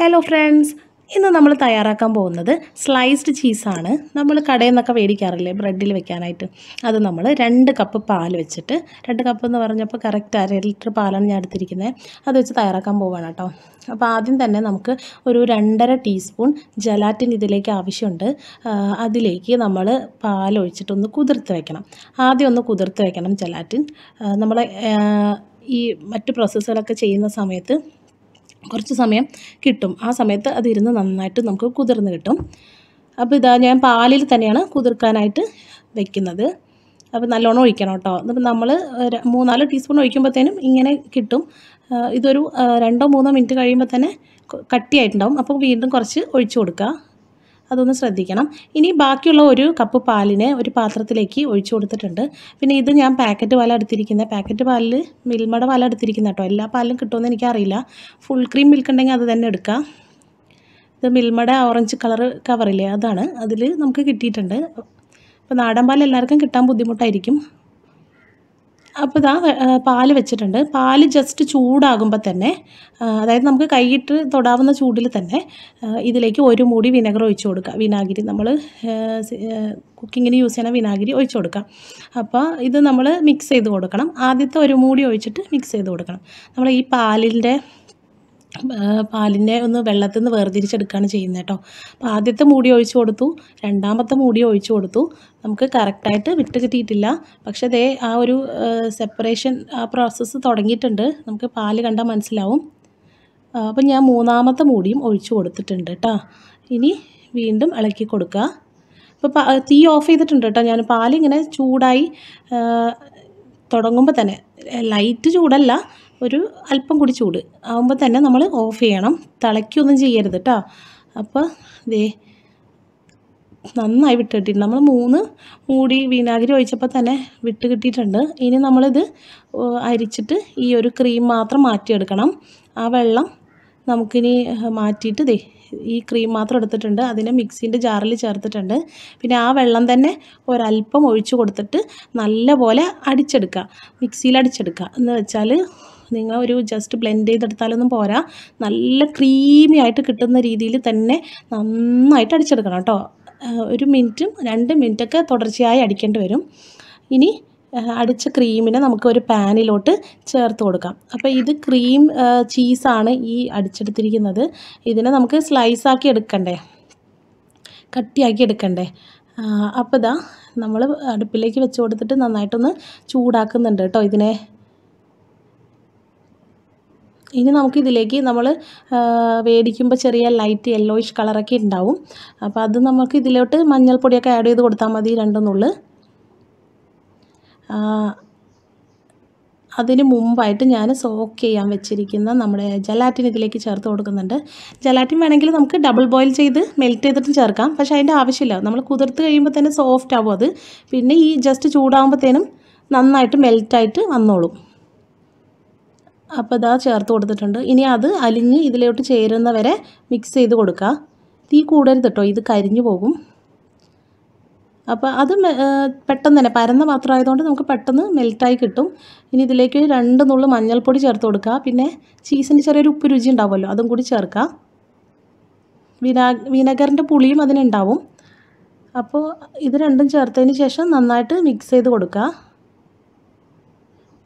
hello friends ഇന്ന് നമ്മൾ തയ്യാറാക്കാൻ പോകുന്നത് സ്ലൈസ്ഡ് ചീസാണ് നമ്മൾ കടയിൽ നിന്നൊക്കെ മേടിക്കാറില്ലേ ബ്രെഡിൽ വെക്കാനായിട്ട് അത് നമ്മൾ രണ്ട് കപ്പ് പാൽ വെച്ചിട്ട് രണ്ട് കപ്പ് എന്ന് പറഞ്ഞപ്പോൾ കറക്റ്റ് അര ലിറ്റർ പാലാണ് ഞാൻ എടുത്തിരിക്കുന്നത് അത് വെച്ച് തയ്യാറാക്കാൻ പോവാണ് കേട്ടോ അപ്പോൾ ആദ്യം തന്നെ നമുക്ക് ഒരു രണ്ടര ടീസ്പൂൺ ജലാറ്റിൻ ഇതിലേക്ക് ആവശ്യമുണ്ട് അതിലേക്ക് നമ്മൾ പാൽ ഒഴിച്ചിട്ടൊന്ന് കുതിർത്ത് വെക്കണം ആദ്യം ഒന്ന് കുതിർത്ത് വെക്കണം ജലാറ്റിൻ നമ്മളെ ഈ മറ്റ് പ്രോസസ്സുകളൊക്കെ ചെയ്യുന്ന സമയത്ത് കുറച്ച് സമയം കിട്ടും ആ സമയത്ത് അതിരുന്ന് നന്നായിട്ട് നമുക്ക് കുതിർന്ന് കിട്ടും അപ്പോൾ ഇതാ ഞാൻ പാലിൽ തന്നെയാണ് കുതിർക്കാനായിട്ട് വെക്കുന്നത് അപ്പോൾ നല്ലോണം ഒഴിക്കണം കേട്ടോ അപ്പം നമ്മൾ മൂന്നാല് ടീസ്പൂൺ ഒഴിക്കുമ്പോഴത്തേനും ഇങ്ങനെ കിട്ടും ഇതൊരു രണ്ടോ മൂന്നോ മിനിറ്റ് കഴിയുമ്പോൾ തന്നെ കട്ടിയായിട്ടുണ്ടാവും അപ്പോൾ വീണ്ടും കുറച്ച് ഒഴിച്ചു കൊടുക്കുക അതൊന്ന് ശ്രദ്ധിക്കണം ഇനി ബാക്കിയുള്ള ഒരു കപ്പ് പാലിനെ ഒരു പാത്രത്തിലേക്ക് ഒഴിച്ചു കൊടുത്തിട്ടുണ്ട് പിന്നെ ഇത് ഞാൻ പാക്കറ്റ് പാലാണ് എടുത്തിരിക്കുന്നത് പാക്കറ്റ് പാലിൽ മിൽമയുടെ പാലാണ് എടുത്തിരിക്കുന്ന കേട്ടോ എല്ലാ പാലും കിട്ടുമെന്ന് എനിക്കറിയില്ല ഫുൾ ക്രീം മിൽക്ക് ഉണ്ടെങ്കിൽ അത് തന്നെ എടുക്കാം ഇത് മിൽമയുടെ ഓറഞ്ച് കളർ കവറില്ലേ അതാണ് അതിൽ നമുക്ക് കിട്ടിയിട്ടുണ്ട് അപ്പോൾ നാടൻ പാൽ എല്ലാവർക്കും കിട്ടാൻ ബുദ്ധിമുട്ടായിരിക്കും അപ്പോൾ ഇതാ പാല് വെച്ചിട്ടുണ്ട് പാല് ജസ്റ്റ് ചൂടാകുമ്പോൾ തന്നെ അതായത് നമുക്ക് കൈയിട്ട് തൊടാവുന്ന ചൂടിൽ തന്നെ ഇതിലേക്ക് ഒരു മൂടി വിനഗർ ഒഴിച്ചു കൊടുക്കുക വിനാഗിരി നമ്മൾ കുക്കിങ്ങിന് യൂസ് ചെയ്യണ വിനാഗിരി ഒഴിച്ചു കൊടുക്കാം അപ്പോൾ ഇത് നമ്മൾ മിക്സ് ചെയ്ത് കൊടുക്കണം ആദ്യത്തെ ഒരു മൂടി ഒഴിച്ചിട്ട് മിക്സ് ചെയ്ത് കൊടുക്കണം നമ്മൾ ഈ പാലിൻ്റെ പാലിനെ ഒന്ന് വെള്ളത്തിൽ നിന്ന് വേർതിരിച്ചെടുക്കുകയാണ് ചെയ്യുന്നത് കേട്ടോ അപ്പോൾ ആദ്യത്തെ മൂടി ഒഴിച്ചു കൊടുത്തു രണ്ടാമത്തെ മൂടി ഒഴിച്ചു കൊടുത്തു നമുക്ക് കറക്റ്റായിട്ട് വിട്ട് കിട്ടിയിട്ടില്ല പക്ഷേ ദേ ആ ഒരു സെപ്പറേഷൻ ആ പ്രോസസ്സ് തുടങ്ങിയിട്ടുണ്ട് നമുക്ക് പാല് കണ്ടാൽ മനസ്സിലാവും അപ്പം ഞാൻ മൂന്നാമത്തെ മൂടിയും ഒഴിച്ചു കൊടുത്തിട്ടുണ്ട് കേട്ടോ ഇനി വീണ്ടും ഇളക്കി കൊടുക്കുക അപ്പോൾ തീ ഓഫ് ചെയ്തിട്ടുണ്ട് കേട്ടോ ഞാൻ പാലിങ്ങനെ ചൂടായി തുടങ്ങുമ്പോൾ തന്നെ ലൈറ്റ് ചൂടല്ല ഒരു അല്പം കൂടി ചൂട് ആകുമ്പോൾ തന്നെ നമ്മൾ ഓഫ് ചെയ്യണം തിളയ്ക്കൊന്നും ചെയ്യരുത് കേട്ടോ അപ്പോൾ ദേ നന്നായി വിട്ട് നമ്മൾ മൂന്ന് മൂടി വിനാഗിരി ഒഴിച്ചപ്പോൾ തന്നെ വിട്ട് കിട്ടിയിട്ടുണ്ട് ഇനി നമ്മളിത് അരിച്ചിട്ട് ഈ ഒരു ക്രീം മാത്രം മാറ്റിയെടുക്കണം ആ വെള്ളം നമുക്കിനി മാറ്റിയിട്ട് ദേ ഈ ക്രീം മാത്രം എടുത്തിട്ടുണ്ട് അതിനെ മിക്സിൻ്റെ ജാറിൽ ചേർത്തിട്ടുണ്ട് പിന്നെ ആ വെള്ളം തന്നെ ഒരല്പം ഒഴിച്ചു കൊടുത്തിട്ട് നല്ലപോലെ അടിച്ചെടുക്കുക മിക്സിയിൽ അടിച്ചെടുക്കുക എന്ന് വെച്ചാൽ നിങ്ങൾ ഒരു ജസ്റ്റ് ബ്ലെൻഡ് ചെയ്തെടുത്താലൊന്നും പോരാ നല്ല ക്രീമി ആയിട്ട് കിട്ടുന്ന രീതിയിൽ തന്നെ നന്നായിട്ട് അടിച്ചെടുക്കണം കേട്ടോ ഒരു മിനിറ്റും രണ്ട് മിനിറ്റൊക്കെ തുടർച്ചയായി അടിക്കേണ്ടി വരും ഇനി അടിച്ച ക്രീമിനെ നമുക്ക് ഒരു പാനിലോട്ട് ചേർത്ത് കൊടുക്കാം അപ്പോൾ ഇത് ക്രീം ചീസാണ് ഈ അടിച്ചെടുത്തിരിക്കുന്നത് ഇതിനെ നമുക്ക് സ്ലൈസാക്കി എടുക്കണ്ടേ കട്ടിയാക്കി എടുക്കണ്ടേ അപ്പോൾ ഇതാ നമ്മൾ അടുപ്പിലേക്ക് വെച്ച് കൊടുത്തിട്ട് നന്നായിട്ടൊന്ന് ചൂടാക്കുന്നുണ്ട് കേട്ടോ ഇതിനെ ഇനി നമുക്ക് ഇതിലേക്ക് നമ്മൾ വേടിക്കുമ്പോൾ ചെറിയ ലൈറ്റ് യെല്ലോയിഷ് കളറൊക്കെ ഉണ്ടാവും അപ്പോൾ അത് നമുക്ക് ഇതിലോട്ട് മഞ്ഞൾപ്പൊടിയൊക്കെ ആഡ് ചെയ്ത് കൊടുത്താൽ മതി രണ്ടെന്നുള്ളു അതിന് മുമ്പായിട്ട് ഞാൻ സോക്ക് ചെയ്യാൻ വെച്ചിരിക്കുന്ന നമ്മുടെ ജലാറ്റിൻ ഇതിലേക്ക് ചേർത്ത് കൊടുക്കുന്നുണ്ട് ജലാറ്റിൻ വേണമെങ്കിൽ നമുക്ക് ഡബിൾ ബോയിൽ ചെയ്ത് മെൽറ്റ് ചെയ്തിട്ട് ചേർക്കാം പക്ഷെ അതിൻ്റെ ആവശ്യമില്ല നമ്മൾ കുതിർത്ത് കഴിയുമ്പോൾ തന്നെ സോഫ്റ്റ് ആവും അത് പിന്നെ ഈ ജസ്റ്റ് ചൂടാകുമ്പോഴത്തേനും നന്നായിട്ട് മെൽറ്റായിട്ട് വന്നോളും അപ്പോൾ ഇതാ ചേർത്ത് കൊടുത്തിട്ടുണ്ട് ഇനി അത് അലിഞ്ഞ് ഇതിലോട്ട് ചേരുന്ന വരെ മിക്സ് ചെയ്ത് കൊടുക്കുക തീ കൂടരുത് കേട്ടോ ഇത് കരിഞ്ഞു പോകും അപ്പോൾ അത് പെട്ടെന്ന് തന്നെ പരന്ന പാത്രമായതുകൊണ്ട് നമുക്ക് പെട്ടെന്ന് മെൽറ്റായി കിട്ടും ഇനി ഇതിലേക്ക് രണ്ട് നുള്ളു മഞ്ഞൾപ്പൊടി ചേർത്ത് കൊടുക്കുക പിന്നെ ചീസിൻ്റെ ചെറിയൊരു ഉപ്പ് രുചി ഉണ്ടാവുമല്ലോ അതും കൂടി ചേർക്കുക വിനാ വിനഗറിൻ്റെ പുളിയും അതിനുണ്ടാവും അപ്പോൾ ഇത് രണ്ടും ചേർത്തതിന് ശേഷം നന്നായിട്ട് മിക്സ് ചെയ്ത് കൊടുക്കുക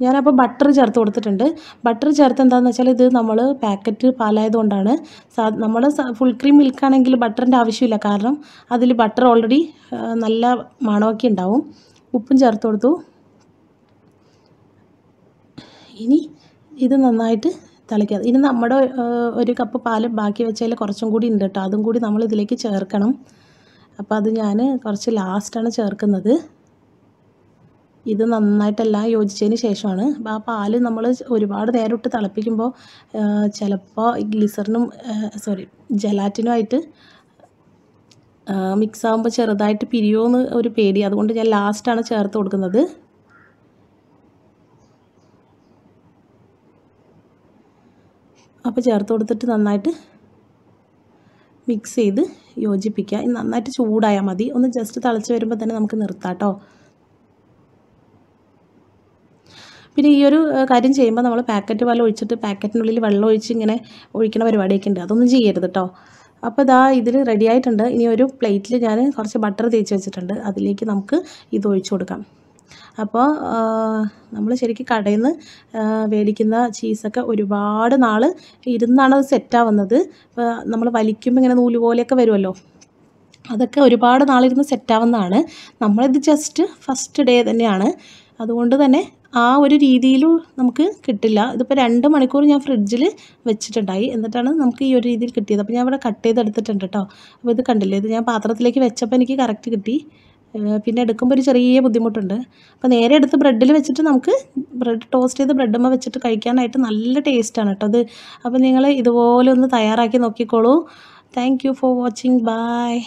ഞാനപ്പോൾ ബട്ടർ ചേർത്ത് കൊടുത്തിട്ടുണ്ട് ബട്ടർ ചേർത്ത് എന്താണെന്ന് വെച്ചാൽ ഇത് നമ്മൾ പാക്കറ്റ് പാലായതുകൊണ്ടാണ് നമ്മൾ ഫുൾ ക്രീം മിൽക്കാണെങ്കിൽ ബട്ടറിൻ്റെ ആവശ്യമില്ല കാരണം അതിൽ ബട്ടർ ഓൾറെഡി നല്ല മണമൊക്കെ ഉണ്ടാവും ഉപ്പും ചേർത്ത് കൊടുത്തു ഇനി ഇത് നന്നായിട്ട് തിളയ്ക്കാം ഇനി നമ്മുടെ ഒരു കപ്പ് പാൽ ബാക്കി വെച്ചാൽ കുറച്ചും കൂടി ഉണ്ട് കേട്ടോ അതും കൂടി നമ്മൾ ഇതിലേക്ക് ചേർക്കണം അപ്പോൾ അത് ഞാൻ കുറച്ച് ലാസ്റ്റാണ് ചേർക്കുന്നത് ഇത് നന്നായിട്ടെല്ലാം യോജിച്ചതിന് ശേഷമാണ് ആ പാൽ നമ്മൾ ഒരുപാട് നേരം ഇട്ട് തിളപ്പിക്കുമ്പോൾ ചിലപ്പോൾ ഗ്ലിസറിനും സോറി ജലാറ്റിനുമായിട്ട് മിക്സ് ആകുമ്പോൾ ചെറുതായിട്ട് പിരിയോന്ന് ഒരു പേടി അതുകൊണ്ട് ഞാൻ ലാസ്റ്റാണ് ചേർത്ത് കൊടുക്കുന്നത് അപ്പോൾ ചേർത്ത് കൊടുത്തിട്ട് നന്നായിട്ട് മിക്സ് ചെയ്ത് യോജിപ്പിക്കുക നന്നായിട്ട് ചൂടായാൽ മതി ഒന്ന് ജസ്റ്റ് തിളച്ച് വരുമ്പോൾ തന്നെ നമുക്ക് നിർത്താം കേട്ടോ പിന്നെ ഈ ഒരു കാര്യം ചെയ്യുമ്പോൾ നമ്മൾ പാക്കറ്റ് പാൽ ഒഴിച്ചിട്ട് പാക്കറ്റിനുള്ളിൽ വെള്ളം ഒഴിച്ച് ഇങ്ങനെ ഒഴിക്കുന്ന പരിപാടിയൊക്കെ ഉണ്ട് അതൊന്നും ചെയ്യരുത് കേട്ടോ അപ്പോൾ ഇതാ ഇതിൽ റെഡി ആയിട്ടുണ്ട് ഇനി ഒരു പ്ലേറ്റിൽ ഞാൻ കുറച്ച് ബട്ടർ തേച്ച് വെച്ചിട്ടുണ്ട് അതിലേക്ക് നമുക്ക് ഇത് ഒഴിച്ചു കൊടുക്കാം അപ്പോൾ നമ്മൾ ശരിക്കും കടയിൽ നിന്ന് മേടിക്കുന്ന ചീസൊക്കെ ഒരുപാട് നാൾ ഇരുന്നാണ് അത് സെറ്റാവുന്നത് ഇപ്പോൾ നമ്മൾ വലിക്കുമ്പോൾ ഇങ്ങനെ നൂല് പോലെയൊക്കെ വരുമല്ലോ അതൊക്കെ ഒരുപാട് നാളിരുന്ന് സെറ്റാവുന്നതാണ് നമ്മളിത് ജസ്റ്റ് ഫസ്റ്റ് ഡേ തന്നെയാണ് അതുകൊണ്ട് തന്നെ ആ ഒരു രീതിയിലും നമുക്ക് കിട്ടില്ല ഇതിപ്പോൾ രണ്ട് മണിക്കൂർ ഞാൻ ഫ്രിഡ്ജിൽ വെച്ചിട്ടുണ്ടായി എന്നിട്ടാണ് നമുക്ക് ഈ ഒരു രീതിയിൽ കിട്ടിയത് അപ്പോൾ ഞാൻ ഇവിടെ കട്ട് ചെയ്തെടുത്തിട്ടുണ്ട് കേട്ടോ അപ്പോൾ ഇത് കണ്ടില്ലേ ഇത് ഞാൻ പാത്രത്തിലേക്ക് വെച്ചപ്പോൾ എനിക്ക് കറക്റ്റ് കിട്ടി പിന്നെ എടുക്കുമ്പോൾ ഒരു ചെറിയ ബുദ്ധിമുട്ടുണ്ട് അപ്പോൾ നേരെ എടുത്ത് ബ്രെഡിൽ വെച്ചിട്ട് നമുക്ക് ബ്രെഡ് ടോസ്റ്റ് ചെയ്ത് ബ്രെഡമ്മ വെച്ചിട്ട് കഴിക്കാനായിട്ട് നല്ല ടേസ്റ്റാണ് കേട്ടോ അത് അപ്പോൾ നിങ്ങൾ ഇതുപോലെ ഒന്ന് തയ്യാറാക്കി നോക്കിക്കോളൂ താങ്ക് ഫോർ വാച്ചിങ് ബായ്